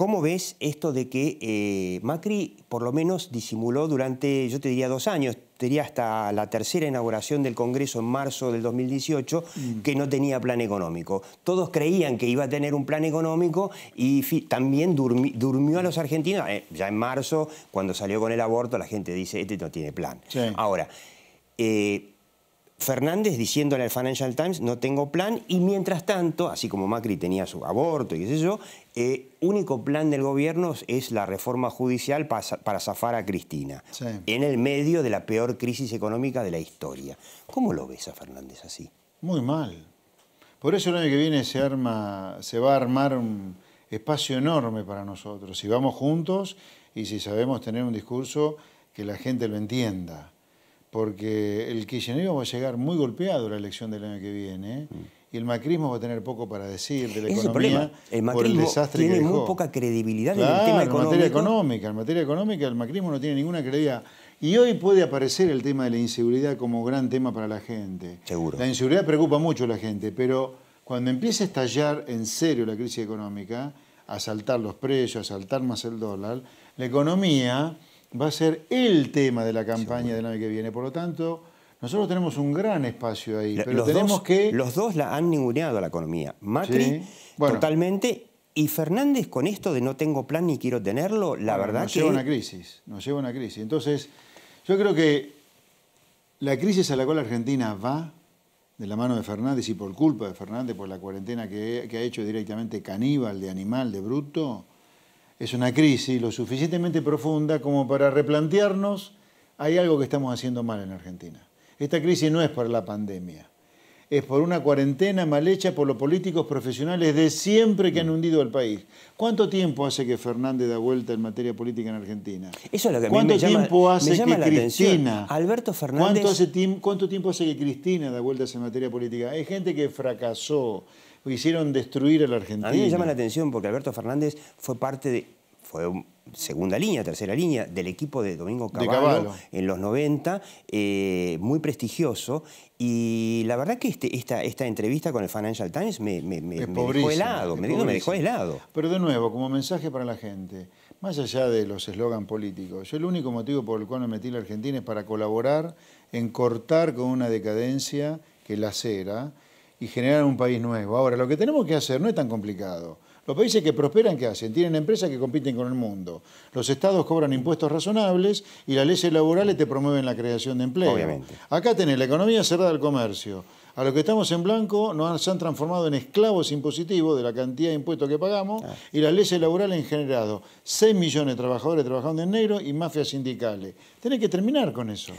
¿Cómo ves esto de que eh, Macri por lo menos disimuló durante, yo te diría, dos años, te hasta la tercera inauguración del Congreso en marzo del 2018, mm. que no tenía plan económico? Todos creían que iba a tener un plan económico y también durmió a los argentinos. Eh, ya en marzo, cuando salió con el aborto, la gente dice, este no tiene plan. Ahora, eh, Fernández diciéndole al Financial Times, no tengo plan, y mientras tanto, así como Macri tenía su aborto y qué sé eh, único plan del gobierno es la reforma judicial para, zafar a Cristina, en el medio de la peor crisis económica de la historia. ¿Cómo lo ves a Fernández así? Muy mal. Por eso el año que viene se, arma, se va a armar un espacio enorme para nosotros, si vamos juntos y si sabemos tener un discurso que la gente lo entienda porque el kirchnerismo va a llegar muy golpeado a la elección del año que viene. Mm. y el macrismo va a tener poco para decir de la economía el por el desastre tiene que muy poca credibilidad en el tema económico. materia económica, en materia económica el macrismo no tiene ninguna credibilidad. Y hoy puede aparecer el tema de la inseguridad como gran tema para la gente. Seguro. La inseguridad preocupa mucho a la gente, pero cuando empiece a estallar en serio la crisis económica, a saltar los precios, a saltar más el dólar, la economía va a ser el tema de la campaña del año que viene. Por lo tanto, nosotros tenemos un gran espacio ahí, pero los tenemos dos, que... Los dos la han ninguneado a la economía. Macri totalmente y Fernández con esto de no tengo plan ni quiero tenerlo, la verdad que... Nos lleva una crisis, nos lleva una crisis. Entonces, yo creo que la crisis a la cual Argentina va, de la mano de Fernández y por culpa de Fernández, por la cuarentena que, que ha hecho directamente caníbal, de animal, de bruto, es una crisis lo suficientemente profunda como para replantearnos, hay algo que estamos haciendo mal en Argentina. Esta crisis no es por la pandemia, es por una cuarentena mal hecha por los políticos profesionales de siempre que han mm. hundido al país. ¿Cuánto tiempo hace que Fernández da vuelta en materia política en Argentina? Eso es lo que tiempo hace que Cristina, Alberto Fernández... ¿cuánto, ¿Cuánto tiempo hace que Cristina da vueltas en materia política? Hay gente que fracasó, hicieron destruir a la Argentina. A mí me llama la atención porque Alberto Fernández fue parte de fue segunda línea, tercera línea del equipo de Domingo Cavallo, en los 90, eh, muy prestigioso. Y la verdad que este, esta, entrevista con el Financial Times me, dejó helado, Pero de nuevo, como mensaje para la gente, más allá de los eslogans políticos, yo el único motivo por el cual me metí en la Argentina es para colaborar en cortar con una decadencia que la cera y generar un país nuevo. Ahora, lo que tenemos que hacer no es tan complicado. Los países que prosperan, ¿qué hacen? Tienen empresas que compiten con el mundo. Los estados cobran impuestos razonables y las leyes laborales te promueven la creación de empleo. Acá tenés la economía cerrada al comercio. A los que estamos en blanco nos han transformado en esclavos impositivos de la cantidad de impuestos que pagamos ah. y las leyes laborales han generado 6 millones de trabajadores trabajando en negro y mafias sindicales. Tenés que terminar con eso.